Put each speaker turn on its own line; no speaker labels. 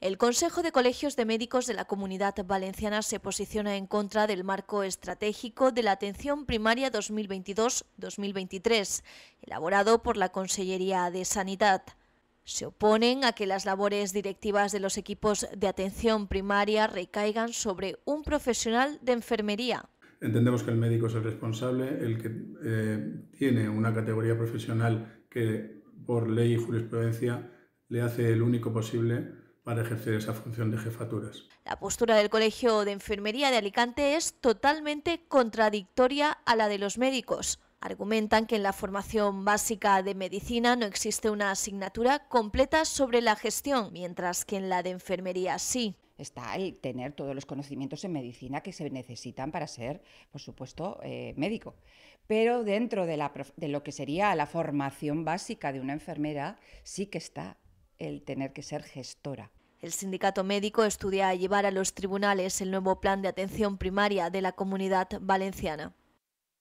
El Consejo de Colegios de Médicos de la Comunidad Valenciana se posiciona en contra del marco estratégico de la atención primaria 2022-2023, elaborado por la Consellería de Sanidad. Se oponen a que las labores directivas de los equipos de atención primaria recaigan sobre un profesional de enfermería.
Entendemos que el médico es el responsable, el que eh, tiene una categoría profesional que por ley y jurisprudencia le hace el único posible para ejercer esa función de jefaturas.
La postura del Colegio de Enfermería de Alicante es totalmente contradictoria a la de los médicos. Argumentan que en la formación básica de medicina no existe una asignatura completa sobre la gestión, mientras que en la
de enfermería sí está el tener todos los conocimientos en medicina que se necesitan para ser, por supuesto, eh, médico. Pero dentro de lo que sería la formación básica de una enfermera, sí que está el tener que ser gestora.
El sindicato médico estudia llevar a los tribunales el nuevo plan de atención primaria de la comunidad valenciana.